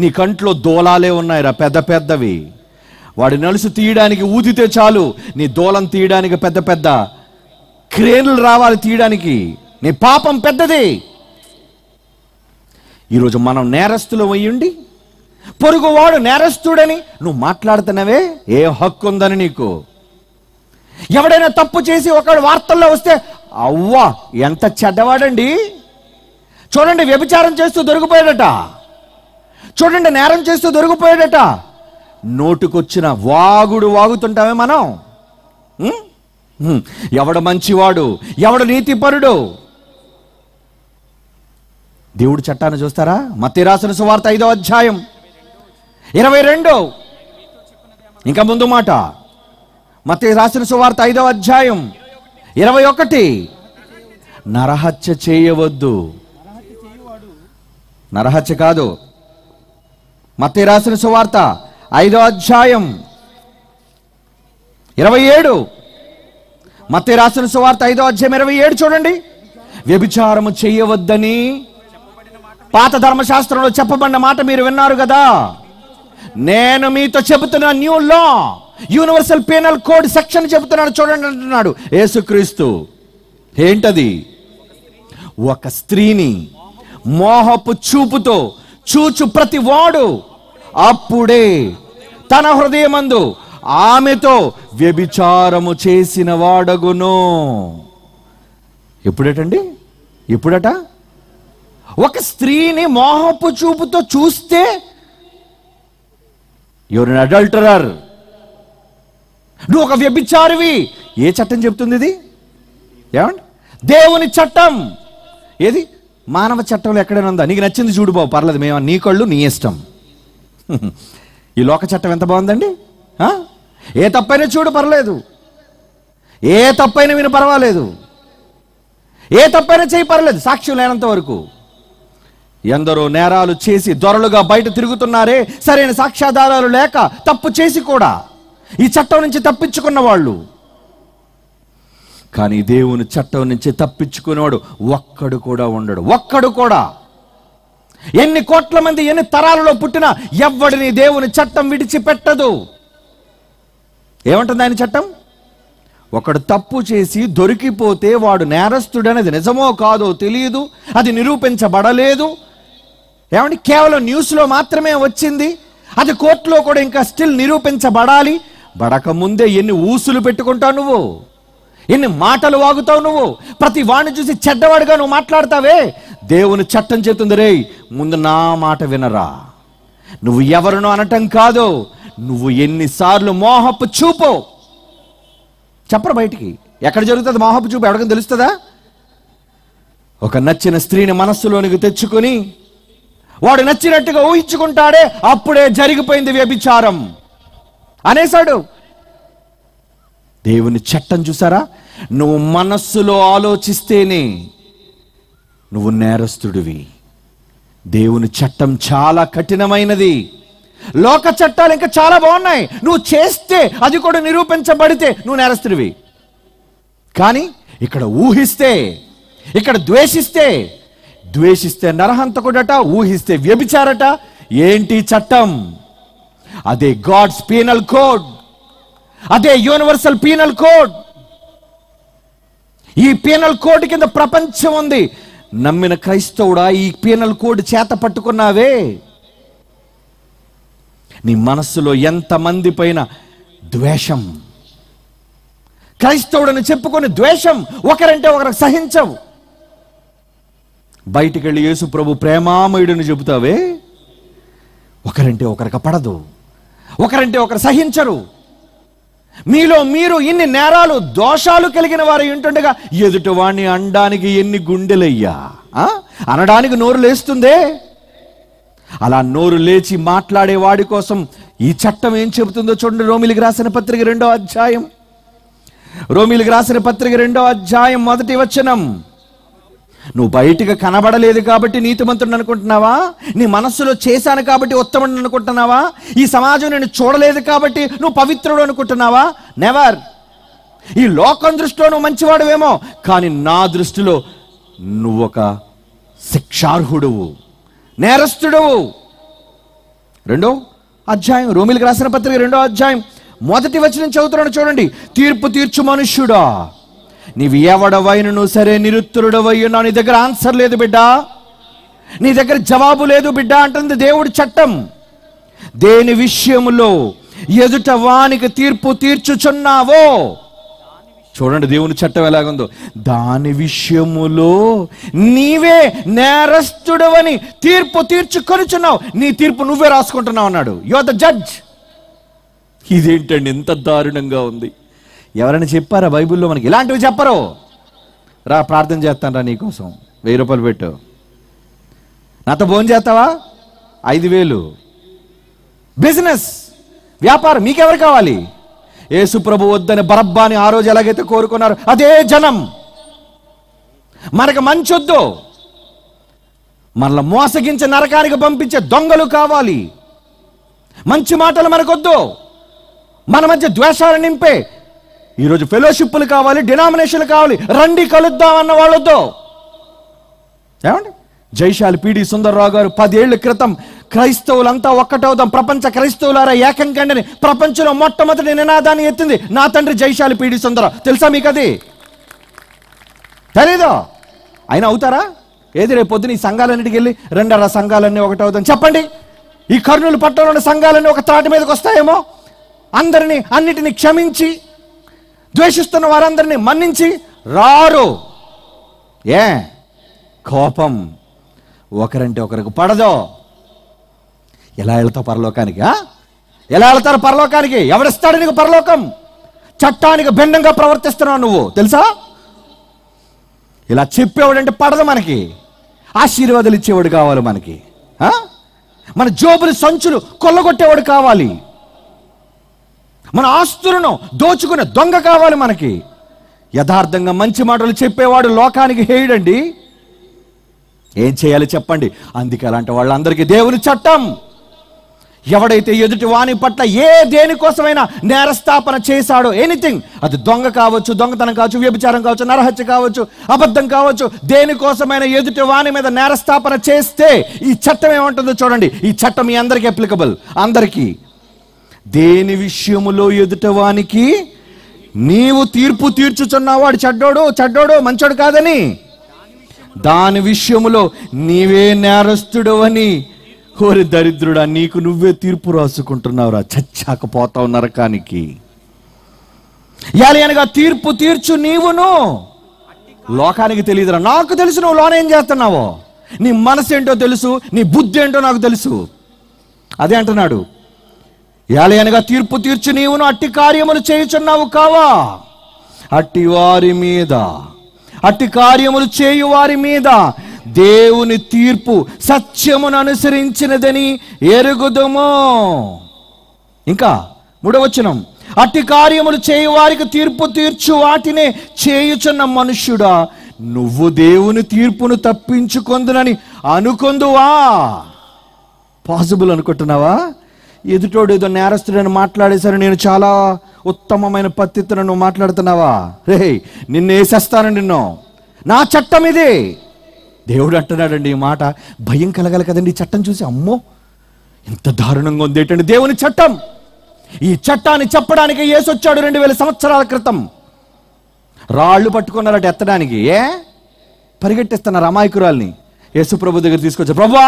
నీ కంట్లో దోలాలే ఉన్నాయిరా పెద్ద పెద్దవి వాడి నలుసు తీయడానికి ఊదితే చాలు నీ దోలం తీయడానికి పెద్ద పెద్ద క్రేన్లు రావాలి తీయడానికి నీ పాపం పెద్దది ఈరోజు మనం నేరస్తులు అయ్యుండి పొరుగువాడు నేరస్తుడని నువ్వు మాట్లాడుతున్నావే ఏ హక్కు ఉందని నీకు ఎవడైనా తప్పు చేసి ఒకడు వార్తల్లో వస్తే అవ్వా ఎంత చెడ్డవాడండి చూడండి వ్యభిచారం చేస్తూ దొరికిపోయాడట చూడండి నేరం చేస్తూ దొరికిపోయాడట నోటుకొచ్చిన వాగుడు వాగుతుంటామే మనం ఎవడు మంచివాడు ఎవడు నీతిపరుడు దేవుడు చట్టాన్ని చూస్తారా రాసిన సువార్త ఐదో అధ్యాయం ఇరవై రెండు ఇంకా ముందు మాట మత్తి రాసిన సువార్త ఐదో అధ్యాయం ఇరవై ఒకటి నరహత్య చేయవద్దు నరహత్య కాదు మత్తి రాసిన సువార్త ఐదో అధ్యాయం ఇరవై ఏడు మత్తి రాసిన సువార్త ఐదో అధ్యాయం ఇరవై ఏడు చూడండి వ్యభిచారము చేయవద్దని పాత ధర్మశాస్త్రంలో చెప్పబడిన మాట మీరు విన్నారు కదా నేను మీతో చెబుతున్న new law universal penal code section చెబుతున్నాడు చూడండి అంటున్నాడు ఏసుక్రీస్తు ఏంటది ఒక స్త్రీని మోహపు చూపుతో చూచు ప్రతి వాడు అప్పుడే తన హృదయమందు ఆమెతో వ్యభిచారము చేసిన వాడగును ఎప్పుడేటండి ఎప్పుడట ఒక స్త్రీని మోహపు చూపుతో చూస్తే యువర్ అడల్టరర్ నువ్వు ఒక వ్యభిచారివి ఏ చట్టం చెప్తుంది ఇది ఏమండి దేవుని చట్టం ఏది మానవ చట్టంలో ఎక్కడైనా ఉందా నీకు నచ్చింది చూడు బాబు పర్లేదు మేము నీ కళ్ళు నీ ఇష్టం ఈ లోక చట్టం ఎంత బాగుందండి ఏ తప్పైనా చూడు పర్లేదు ఏ తప్పైనా విని పర్వాలేదు ఏ తప్పైనా చేయి పర్లేదు సాక్ష్యం లేనంత వరకు ఎందరో నేరాలు చేసి దొరలుగా బయట తిరుగుతున్నారే సరైన సాక్ష్యాధారాలు లేక తప్పు చేసి కూడా ఈ చట్టం నుంచి తప్పించుకున్న వాళ్ళు కానీ దేవుని చట్టం నుంచి తప్పించుకునేవాడు ఒక్కడు కూడా ఉండడు ఒక్కడు కూడా ఎన్ని కోట్ల మంది ఎన్ని తరాలలో పుట్టినా ఎవ్వడిని దేవుని చట్టం విడిచిపెట్టదు ఏమంటుంది ఆయన చట్టం ఒకడు తప్పు చేసి దొరికిపోతే వాడు నేరస్తుడనేది నిజమో కాదో తెలియదు అది నిరూపించబడలేదు ఏమంటే కేవలం న్యూస్లో మాత్రమే వచ్చింది అది కోర్టులో కూడా ఇంకా స్టిల్ నిరూపించబడాలి బడక ముందే ఎన్ని ఊసులు పెట్టుకుంటావు నువ్వు ఎన్ని మాటలు వాగుతావు నువ్వు ప్రతి వాణ్ణి చూసి చెడ్డవాడిగా నువ్వు మాట్లాడతావే దేవుని చట్టం చేతుంది రే ముందు నా మాట వినరా నువ్వు ఎవరినో అనటం కాదు నువ్వు ఎన్నిసార్లు మోహపు చూపు చెప్పరు బయటికి ఎక్కడ జరుగుతుంది మోహపు చూపు ఎవరికైనా తెలుస్తుందా ఒక నచ్చిన స్త్రీని మనస్సులోనికి తెచ్చుకొని వాడు నచ్చినట్టుగా ఊహించుకుంటాడే అప్పుడే జరిగిపోయింది వ్యభిచారం అనేశాడు దేవుని చట్టం చూసారా నువ్వు మనస్సులో ఆలోచిస్తేనే నువ్వు నేరస్తుడివి దేవుని చట్టం చాలా కఠినమైనది లోక చట్టాలు ఇంకా చాలా బాగున్నాయి నువ్వు చేస్తే అది కూడా నిరూపించబడితే నువ్వు నేరస్తుడివి కానీ ఇక్కడ ఊహిస్తే ఇక్కడ ద్వేషిస్తే ద్వేషిస్తే నరహంతకుడట ఊహిస్తే వ్యభిచారట ఏంటి చట్టం అదే గాడ్స్ పీనల్ కోడ్ అదే యూనివర్సల్ పీనల్ కోడ్ ఈ పీనల్ కోడ్ కింద ప్రపంచం ఉంది నమ్మిన క్రైస్తవుడా ఈ పీనల్ కోడ్ చేత పట్టుకున్నావే నీ మనస్సులో ఎంతమంది పైన ద్వేషం క్రైస్తవుడని చెప్పుకొని ద్వేషం ఒకరంటే ఒకరు సహించవు బయటికి వెళ్ళి యేసు ప్రభు ప్రేమామయుడిని చెబుతావే ఒకరంటే ఒకరికి పడదు ఒకరంటే ఒకరు సహించరు మీలో మీరు ఇన్ని నేరాలు దోషాలు కలిగిన వారు ఉంటుండగా ఎదుటివాణ్ణి అనడానికి ఎన్ని గుండెలయ్యా అనడానికి నోరు లేస్తుందే అలా నోరు లేచి మాట్లాడే వాడి కోసం ఈ చట్టం ఏం చెబుతుందో చూడండి రోమిలికి రాసిన పత్రిక రెండో అధ్యాయం రోమిలికి రాసిన పత్రిక రెండో అధ్యాయం మొదటి వచనం నువ్వు బయటకు కనబడలేదు కాబట్టి నీతిమంతుడు అనుకుంటున్నావా నీ మనస్సులో చేశాను కాబట్టి ఉత్తముడు అనుకుంటున్నావా ఈ సమాజం నేను చూడలేదు కాబట్టి నువ్వు పవిత్రుడు అనుకుంటున్నావా నెవర్ ఈ లోకం దృష్టిలో నువ్వు మంచివాడువేమో కానీ నా దృష్టిలో నువ్వు ఒక శిక్షార్హుడువు నేరస్తుడువు రెండో అధ్యాయం రోమిలికి రాసిన పత్రిక రెండో అధ్యాయం మొదటి వచనం చదువుతున్నాడు చూడండి తీర్పు తీర్చు మనుష్యుడా నీవు ఎవడవైనను సరే నిరుత్తరుడవయ్యున్నావు నీ దగ్గర ఆన్సర్ లేదు బిడ్డ నీ దగ్గర జవాబు లేదు బిడ్డ అంటుంది దేవుడి చట్టం దేని విషయంలో ఎదుట వానికి తీర్పు తీర్చుచున్నావో చూడండి దేవుని చట్టం ఎలాగుందో దాని విషయములో నీవే నేరస్తుడవని తీర్పు తీర్చుకొనిచున్నావు నీ తీర్పు నువ్వే రాసుకుంటున్నావు అన్నాడు యు ద జడ్జ్ ఇదేంటండి ఇంత దారుణంగా ఉంది ఎవరైనా చెప్పారా బైబిల్లో మనకి ఇలాంటివి చెప్పరు రా ప్రార్థన చేస్తాను రా నీకోసం వెయ్యి రూపాయలు పెట్టు నాతో భోజనం చేస్తావా ఐదు వేలు బిజినెస్ వ్యాపారం మీకెవరు కావాలి యేసు ప్రభు వద్దని బరబ్బాని ఆ రోజు ఎలాగైతే కోరుకున్నారు అదే జనం మనకు మంచి వద్దు మనల్ని మోసగించే నరకానికి పంపించే దొంగలు కావాలి మంచి మాటలు మనకొద్దు మన మధ్య ద్వేషాలు నింపే ఈరోజు ఫెలోషిప్పులు కావాలి డినామినేషన్లు కావాలి రండి కలుద్దాం అన్న వాళ్ళతో ఏమండి జైశాలి పిడి సుందర్రావు గారు పదేళ్ల క్రితం క్రైస్తవులంతా ఒక్కటవుదాం ప్రపంచ క్రైస్తవులారా ఏకం కండని ప్రపంచంలో మొట్టమొదటి నినాదాన్ని ఎత్తింది నా తండ్రి జైశాలి పీడి సుందరరావు తెలుసా మీకు అది తెలీదు ఆయన అవుతారా ఏది రేపు పొద్దున ఈ సంఘాలన్నిటికి వెళ్ళి రెండర సంఘాలన్నీ ఒకటవుదాం చెప్పండి ఈ కర్నూలు పట్టణంలో సంఘాలన్నీ ఒక త్రాటి మీదకి వస్తాయేమో అందరినీ అన్నిటిని క్షమించి ద్వేషిస్తున్న వారందరినీ మన్నించి రారు ఏ కోపం ఒకరంటే ఒకరికి పడదు ఎలా వెళ్తావు పరలోకానికి ఎలా వెళ్తారు పరలోకానికి ఎవరిస్తాడు నీకు పరలోకం చట్టానికి భిన్నంగా ప్రవర్తిస్తున్నావు నువ్వు తెలుసా ఇలా చెప్పేవాడంటే పడదు మనకి ఆశీర్వాదాలు ఇచ్చేవాడు కావాలి మనకి మన జోబులు సంచులు కొల్లగొట్టేవాడు కావాలి మన ఆస్తులను దోచుకునే దొంగ కావాలి మనకి యథార్థంగా మంచి మాటలు చెప్పేవాడు లోకానికి హేయుడండి ఏం చేయాలి చెప్పండి అందుకే అలాంటి వాళ్ళందరికీ దేవుని చట్టం ఎవడైతే ఎదుటి వాని పట్ల ఏ దేనికోసమైనా నేరస్థాపన చేశాడో ఎనీథింగ్ అది దొంగ కావచ్చు దొంగతనం కావచ్చు వ్యభిచారం కావచ్చు నరహత్య కావచ్చు అబద్ధం కావచ్చు దేనికోసమైనా ఎదుటి వాని మీద నేరస్థాపన చేస్తే ఈ చట్టం ఏమంటుందో చూడండి ఈ చట్టం మీ అందరికీ అప్లికబుల్ అందరికీ దేని విషయములో ఎదుటవానికి నీవు తీర్పు తీర్చుచున్నావాడు వాడు చెడ్డోడు చెడ్డోడు మంచోడు కాదని దాని విషయములో నీవే నేరస్తుడు అని ఓరి దరిద్రుడా నీకు నువ్వే తీర్పు రాసుకుంటున్నావురా చచ్చాక పోతావు నరకానికి యాలియనగా తీర్పు తీర్చు నీవును లోకానికి తెలియదురా నాకు తెలుసు నువ్వు లోనేం చేస్తున్నావో నీ మనసు ఏంటో తెలుసు నీ బుద్ధి ఏంటో నాకు తెలుసు అదే అంటున్నాడు ఏలయనగా తీర్పు తీర్చి నీవును అట్టి కార్యములు చేయుచున్నావు కావా అట్టి వారి మీద అట్టి కార్యములు చేయు వారి మీద దేవుని తీర్పు సత్యమును అనుసరించినదని ఎరుగుదము ఇంకా మూడవచనం అట్టి కార్యములు చేయు వారికి తీర్పు తీర్చు వాటినే చేయుచున్న మనుష్యుడా నువ్వు దేవుని తీర్పును తప్పించుకొందునని అనుకొందువా పాసిబుల్ అనుకుంటున్నావా ఎదుటోడు ఏదో నేరస్తుడని మాట్లాడేశారు నేను చాలా ఉత్తమమైన పత్తిత్తున నువ్వు మాట్లాడుతున్నావా రే నిన్ను వేసేస్తాను నిన్ను నా చట్టం ఇది దేవుడు అంటున్నాడండి ఈ మాట భయం కలగాలి కదండి ఈ చట్టం చూసి అమ్మో ఎంత దారుణంగా ఉంది ఏంటండి దేవుని చట్టం ఈ చట్టాన్ని చెప్పడానికి ఏసొచ్చాడు రెండు వేల సంవత్సరాల క్రితం రాళ్ళు పట్టుకున్నారట ఎత్తడానికి ఏ పరిగెట్టిస్తున్నారు అమాయకురాల్ని యేసు ప్రభు దగ్గర తీసుకొచ్చారు ప్రభా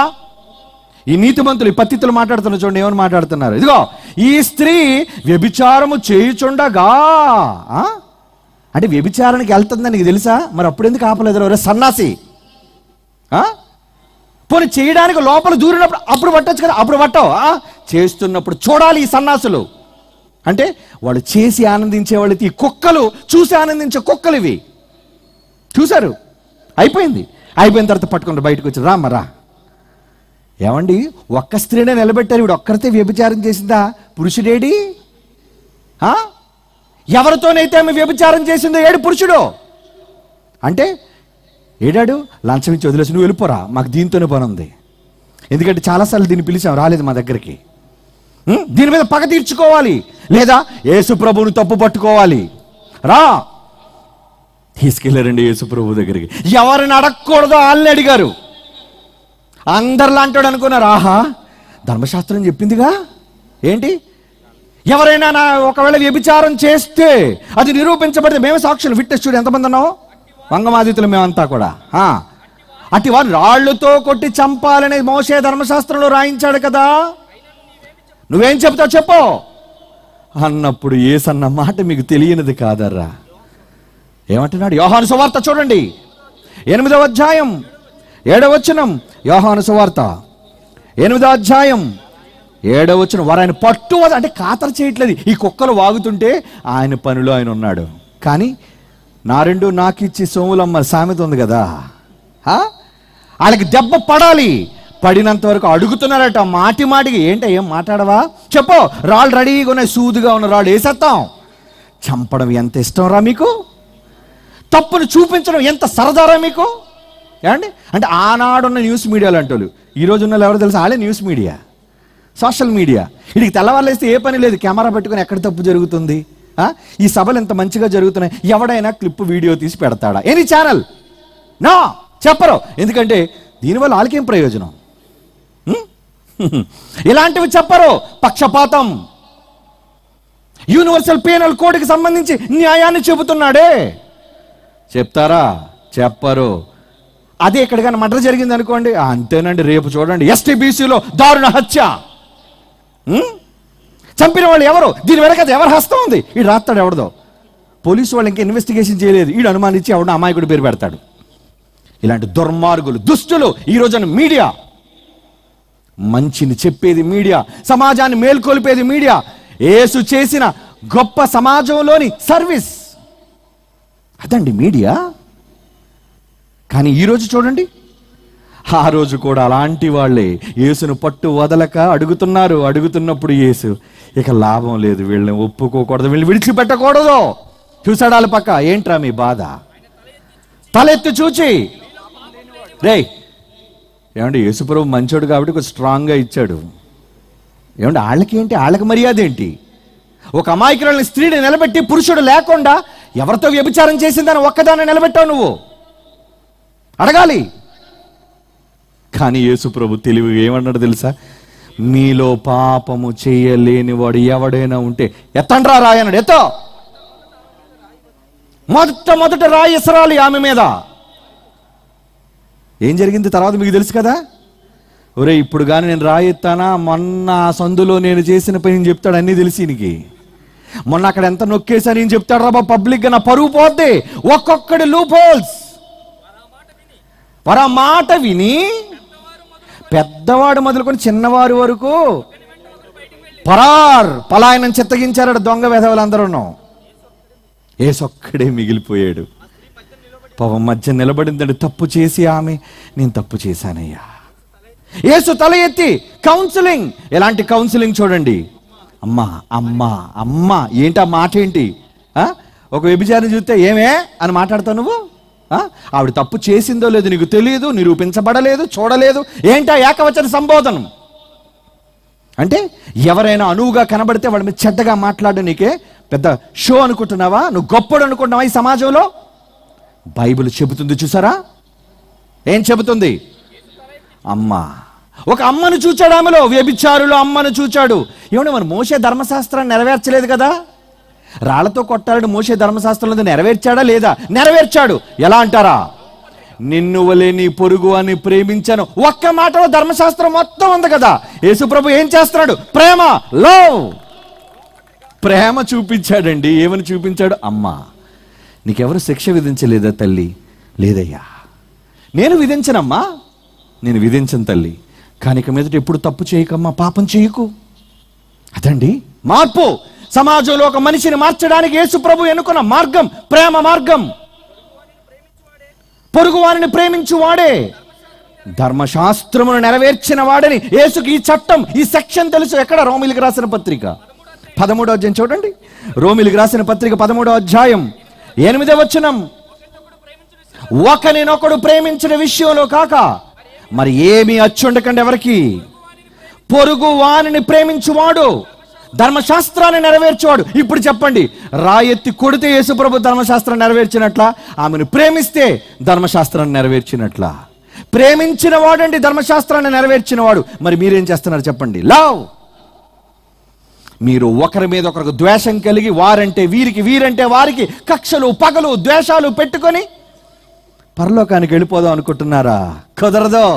ఈ నీతిమంతులు ఈ పత్తితులు మాట్లాడుతున్న చూడండి ఏమని మాట్లాడుతున్నారు ఇదిగో ఈ స్త్రీ వ్యభిచారము చేయుచుండగా అంటే వ్యభిచారానికి వెళ్తుందని నీకు తెలుసా మరి అప్పుడు ఎందుకు ఆపలేదు రే సన్నాసి పోనీ చేయడానికి లోపల దూరినప్పుడు అప్పుడు పట్టచ్చు కదా అప్పుడు పట్టవు చేస్తున్నప్పుడు చూడాలి ఈ సన్నాసులు అంటే వాళ్ళు చేసి ఆనందించే వాళ్ళకి ఈ కుక్కలు చూసి ఆనందించే కుక్కలు ఇవి చూశారు అయిపోయింది అయిపోయిన తర్వాత పట్టుకుంటారు బయటకు వచ్చి రా ఏమండి ఒక్క స్త్రీనే నిలబెట్టారు వీడు ఒక్కరితే వ్యభిచారం చేసిందా పురుషుడేడి ఎవరితోనైతే ఆమె వ్యభిచారం చేసిందో ఏడు పురుషుడు అంటే ఏడాడు లంచం ఇచ్చి వదిలేసి నువ్వు వెళ్ళిపోరా మాకు దీంతోనే పని ఉంది ఎందుకంటే చాలాసార్లు దీన్ని పిలిచాం రాలేదు మా దగ్గరికి దీని మీద పగ తీర్చుకోవాలి లేదా యేసు ప్రభువుని తప్పు పట్టుకోవాలి రా తీసుకెళ్ళారండి యేసు ప్రభు దగ్గరికి ఎవరిని అడగకూడదు వాళ్ళని అడిగారు అంటాడు అనుకున్నారు ఆహా ధర్మశాస్త్రం చెప్పిందిగా ఏంటి ఎవరైనా నా ఒకవేళ వ్యభిచారం చేస్తే అది నిరూపించబడితే మేమే సాక్షులు విట్నెస్ చూడు ఎంతమంది ఉన్నావు వంగమాదితులు మేమంతా కూడా అటు వారు రాళ్లతో కొట్టి చంపాలని మోసే ధర్మశాస్త్రంలో రాయించాడు కదా నువ్వేం చెప్తావు చెప్పు అన్నప్పుడు ఏసన్న మాట మీకు తెలియనిది కాదర్రా ఏమంటున్నాడు యోహాను సువార్త చూడండి ఎనిమిదవ అధ్యాయం ఏడవచనం యోహాను సువార్త ఎనిమిదో అధ్యాయం ఏడవచనం వారు ఆయన పట్టు అంటే కాతర చేయట్లేదు ఈ కుక్కలు వాగుతుంటే ఆయన పనిలో ఆయన ఉన్నాడు కానీ నా రెండు నాకు ఇచ్చి సోములమ్మ సామెత ఉంది కదా వాళ్ళకి దెబ్బ పడాలి పడినంత వరకు అడుగుతున్నారట మాటి మాటికి ఏంట ఏం మాట్లాడవా చెప్పు రాళ్ళు రెడీగా ఉన్నాయి సూదుగా ఉన్న రాళ్ళు వేసేస్తాం చంపడం ఎంత ఇష్టం రా మీకు తప్పును చూపించడం ఎంత సరదారా మీకు ఏమండి అంటే ఆనాడున్న న్యూస్ మీడియాలు అంటారు ఈ రోజు ఉన్న ఎవరు తెలుసు వాళ్ళే న్యూస్ మీడియా సోషల్ మీడియా వీడికి తెల్లవారులేస్తే ఏ పని లేదు కెమెరా పెట్టుకుని ఎక్కడ తప్పు జరుగుతుంది ఈ సభలు ఇంత మంచిగా జరుగుతున్నాయి ఎవడైనా క్లిప్ వీడియో తీసి పెడతాడా ఎనీ ఛానల్ నా చెప్పరు ఎందుకంటే దీనివల్ల వాళ్ళకేం ప్రయోజనం ఇలాంటివి చెప్పరు పక్షపాతం యూనివర్సల్ పీనల్ కోడ్కి సంబంధించి న్యాయాన్ని చెబుతున్నాడే చెప్తారా చెప్పరు అదే ఇక్కడ కానీ మర్డర్ జరిగింది అనుకోండి అంతేనండి రేపు చూడండి ఎస్టీబీసీలో దారుణ హత్య చంపిన వాళ్ళు ఎవరు దీని వెనక ఎవరు హస్తం ఉంది వీడు రాస్తాడు ఎవడదో పోలీసు వాళ్ళు ఇంకా ఇన్వెస్టిగేషన్ చేయలేదు వీడు అనుమానించి ఎవడో అమాయకుడు పేరు పెడతాడు ఇలాంటి దుర్మార్గులు దుష్టులు ఈ రోజున మీడియా మంచిని చెప్పేది మీడియా సమాజాన్ని మేల్కొల్పేది మీడియా ఏసు చేసిన గొప్ప సమాజంలోని సర్వీస్ అదండి మీడియా కానీ ఈరోజు చూడండి ఆ రోజు కూడా అలాంటి వాళ్ళే యేసును పట్టు వదలక అడుగుతున్నారు అడుగుతున్నప్పుడు యేసు ఇక లాభం లేదు వీళ్ళని ఒప్పుకోకూడదు వీళ్ళు విడిచిపెట్టకూడదు చూసాడాల పక్క ఏంట్రా మీ బాధ తలెత్తి చూచి రే ఏమంటే యేసుప్రభు మంచోడు కాబట్టి కొంచెం స్ట్రాంగ్గా ఇచ్చాడు ఏమంటే వాళ్ళకి ఏంటి వాళ్ళకి మర్యాద ఏంటి ఒక అమాయకురాలని స్త్రీని నిలబెట్టి పురుషుడు లేకుండా ఎవరితో వ్యభిచారం చేసిందని ఒక్కదాన్ని నిలబెట్టావు నువ్వు అడగాలి కానీ యేసుప్రభు తెలివి ఏమన్నాడు తెలుసా మీలో పాపము చేయలేని వాడు ఎవడైనా ఉంటే ఎత్తండ్రా రాయన్నాడు ఎత్తో మొట్టమొదట రాయి ఇసరాలి ఆమె మీద ఏం జరిగింది తర్వాత మీకు తెలుసు కదా ఒరే ఇప్పుడు కానీ నేను రాయిస్తానా మొన్న ఆ సందులో నేను చేసిన పని నేను చెప్తాడు అన్నీ తెలిసి నీకు మొన్న అక్కడ ఎంత నొక్కేసా నేను చెప్తాడు రాబా పబ్లిక్గా నా పరువు పోద్ది ఒక్కొక్కడి లూప్ హోల్స్ మాట విని పెద్దవాడు మొదలుకొని చిన్నవారు వరకు పరార్ పలాయనం చిత్తగించారట దొంగ ఏసు ఒక్కడే మిగిలిపోయాడు పాపం మధ్య నిలబడిందండి తప్పు చేసి ఆమె నేను తప్పు చేశానయ్యా ఏసు తల ఎత్తి కౌన్సిలింగ్ ఎలాంటి కౌన్సిలింగ్ చూడండి అమ్మా అమ్మా అమ్మా ఏంటి ఆ మాట ఏంటి ఒక వ్యభిచారం చూస్తే ఏమే అని మాట్లాడతావు నువ్వు ఆవిడ తప్పు చేసిందో లేదో నీకు తెలియదు నిరూపించబడలేదు చూడలేదు ఏంటా ఏకవచన సంబోధనం అంటే ఎవరైనా అనువుగా కనబడితే వాళ్ళ మీద చెడ్డగా మాట్లాడు నీకే పెద్ద షో అనుకుంటున్నావా నువ్వు గొప్పడు అనుకుంటున్నావా ఈ సమాజంలో బైబిల్ చెబుతుంది చూసారా ఏం చెబుతుంది అమ్మ ఒక అమ్మను చూచాడు ఆమెలో వ్యభిచారులు అమ్మను చూచాడు ఏమంటే మరి మోసే ధర్మశాస్త్రాన్ని నెరవేర్చలేదు కదా రాళ్లతో కొట్టాలని మోసే ధర్మశాస్త్రంలో నెరవేర్చాడా లేదా నెరవేర్చాడు ఎలా అంటారా నిన్ను వలే నీ పొరుగు అని ప్రేమించను ఒక్క మాటలో ధర్మశాస్త్రం మొత్తం ఉంది కదా యేసుప్రభు ఏం చేస్తున్నాడు ప్రేమ లవ్ ప్రేమ చూపించాడండి ఏమని చూపించాడు అమ్మా నీకెవరు శిక్ష విధించలేదా తల్లి లేదయ్యా నేను విధించనమ్మా నేను విధించను తల్లి కానీ ఇక మీదట ఎప్పుడు తప్పు చేయకమ్మా పాపం చేయకు అదండి మార్పు సమాజంలో ఒక మనిషిని మార్చడానికి యేసు ప్రభు ఎన్నుకున్న మార్గం ప్రేమ మార్గం ప్రేమించు వాడే ధర్మశాస్త్రమును నెరవేర్చిన వాడని యేసుకి ఈ చట్టం ఈ సెక్షన్ తెలుసు ఎక్కడ రోమిలికి రాసిన పత్రిక పదమూడో అధ్యాయం చూడండి రోమిలికి రాసిన పత్రిక పదమూడో అధ్యాయం ఎనిమిదో వచనం ఒకరినొకడు ప్రేమించిన విషయంలో కాక మరి ఏమీ అచ్చుండకండి ఎవరికి పొరుగు వారిని ప్రేమించువాడు ధర్మశాస్త్రాన్ని నెరవేర్చేవాడు ఇప్పుడు చెప్పండి రాయెత్తి కొడితే యేసుప్రభు ధర్మశాస్త్రం నెరవేర్చినట్ల ఆమెను ప్రేమిస్తే ధర్మశాస్త్రాన్ని నెరవేర్చినట్ల ప్రేమించిన వాడండి ధర్మశాస్త్రాన్ని నెరవేర్చినవాడు మరి మీరేం చేస్తున్నారు చెప్పండి లావ్ మీరు ఒకరి మీద ఒకరికి ద్వేషం కలిగి వారంటే వీరికి వీరంటే వారికి కక్షలు పగలు ద్వేషాలు పెట్టుకొని పరలోకానికి వెళ్ళిపోదాం అనుకుంటున్నారా కుదరదో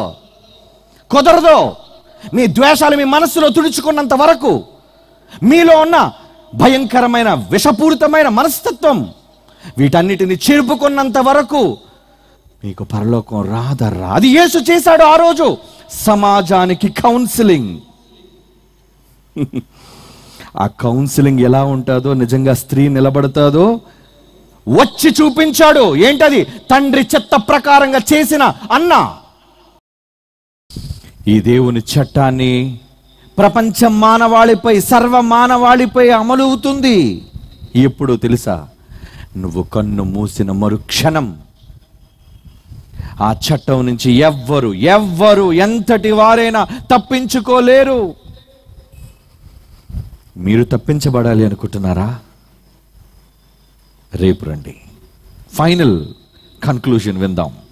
కుదరదో మీ ద్వేషాలు మీ మనస్సులో తుడుచుకున్నంత వరకు మీలో ఉన్న భయంకరమైన విషపూరితమైన మనస్తత్వం వీటన్నిటిని చేరుపుకున్నంత వరకు మీకు పరలోకం రాదర్రా అది యేసు చేశాడు ఆ రోజు సమాజానికి కౌన్సిలింగ్ ఆ కౌన్సిలింగ్ ఎలా ఉంటుందో నిజంగా స్త్రీ నిలబడతాదో వచ్చి చూపించాడు ఏంటది తండ్రి చెత్త ప్రకారంగా చేసిన అన్న ఈ దేవుని చట్టాన్ని ప్రపంచ మానవాళిపై సర్వ మానవాళిపై అమలవుతుంది ఎప్పుడు తెలుసా నువ్వు కన్ను మూసిన మరుక్షణం ఆ చట్టం నుంచి ఎవ్వరు ఎవ్వరు ఎంతటి వారైనా తప్పించుకోలేరు మీరు తప్పించబడాలి అనుకుంటున్నారా రేపు రండి ఫైనల్ కన్క్లూషన్ విందాం